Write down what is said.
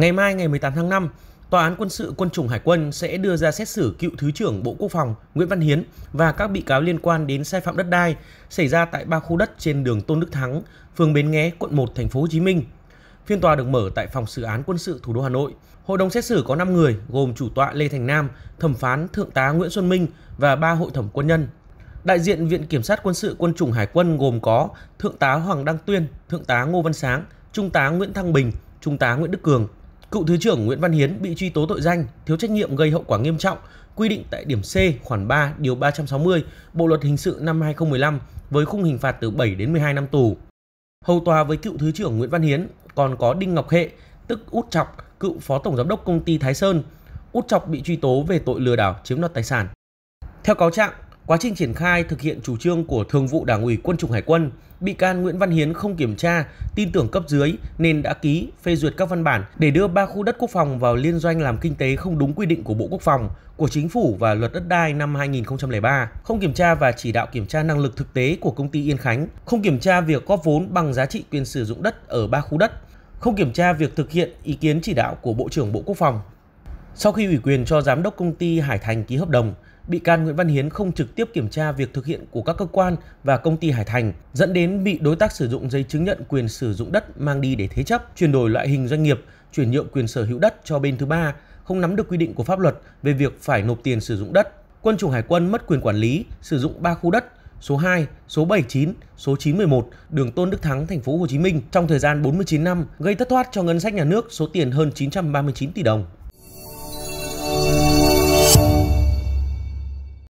Ngày mai ngày 18 tháng 5, Tòa án quân sự quân chủng Hải quân sẽ đưa ra xét xử cựu Thứ trưởng Bộ Quốc phòng Nguyễn Văn Hiến và các bị cáo liên quan đến sai phạm đất đai xảy ra tại ba khu đất trên đường Tôn Đức Thắng, phường Bến Nghé, quận 1, thành phố Hồ Chí Minh. Phiên tòa được mở tại phòng xử án quân sự thủ đô Hà Nội. Hội đồng xét xử có 5 người gồm chủ tọa Lê Thành Nam, thẩm phán Thượng tá Nguyễn Xuân Minh và ba hội thẩm quân nhân. Đại diện Viện Kiểm sát Quân sự Quân chủng Hải quân gồm có Thượng tá Hoàng Đăng Tuyên, Thượng tá Ngô Văn Sáng, Trung tá Nguyễn Thăng Bình, Trung tá Nguyễn Đức Cường, Cựu Thứ trưởng Nguyễn Văn Hiến bị truy tố tội danh thiếu trách nhiệm gây hậu quả nghiêm trọng quy định tại điểm C khoản 3 điều 360 Bộ luật hình sự năm 2015 với khung hình phạt từ 7 đến 12 năm tù. Hầu tòa với cựu Thứ trưởng Nguyễn Văn Hiến còn có Đinh Ngọc Hệ, tức Út Chọc, cựu Phó Tổng Giám đốc Công ty Thái Sơn. Út Chọc bị truy tố về tội lừa đảo chiếm đoạt tài sản. Theo cáo trạng, Quá trình triển khai thực hiện chủ trương của Thường vụ Đảng ủy Quân chủng Hải quân, bị can Nguyễn Văn Hiến không kiểm tra, tin tưởng cấp dưới nên đã ký phê duyệt các văn bản để đưa ba khu đất quốc phòng vào liên doanh làm kinh tế không đúng quy định của Bộ Quốc phòng, của Chính phủ và Luật đất đai năm 2003, không kiểm tra và chỉ đạo kiểm tra năng lực thực tế của công ty Yên Khánh, không kiểm tra việc góp vốn bằng giá trị quyền sử dụng đất ở ba khu đất, không kiểm tra việc thực hiện ý kiến chỉ đạo của Bộ trưởng Bộ Quốc phòng. Sau khi ủy quyền cho giám đốc công ty Hải Thành ký hợp đồng, bị can Nguyễn Văn Hiến không trực tiếp kiểm tra việc thực hiện của các cơ quan và công ty Hải Thành, dẫn đến bị đối tác sử dụng giấy chứng nhận quyền sử dụng đất mang đi để thế chấp, chuyển đổi loại hình doanh nghiệp, chuyển nhượng quyền sở hữu đất cho bên thứ ba, không nắm được quy định của pháp luật về việc phải nộp tiền sử dụng đất. Quân chủng Hải quân mất quyền quản lý, sử dụng 3 khu đất số 2, số 79, số 911 đường Tôn Đức Thắng thành phố Hồ Chí Minh trong thời gian 49 năm gây thất thoát cho ngân sách nhà nước số tiền hơn 939 tỷ đồng.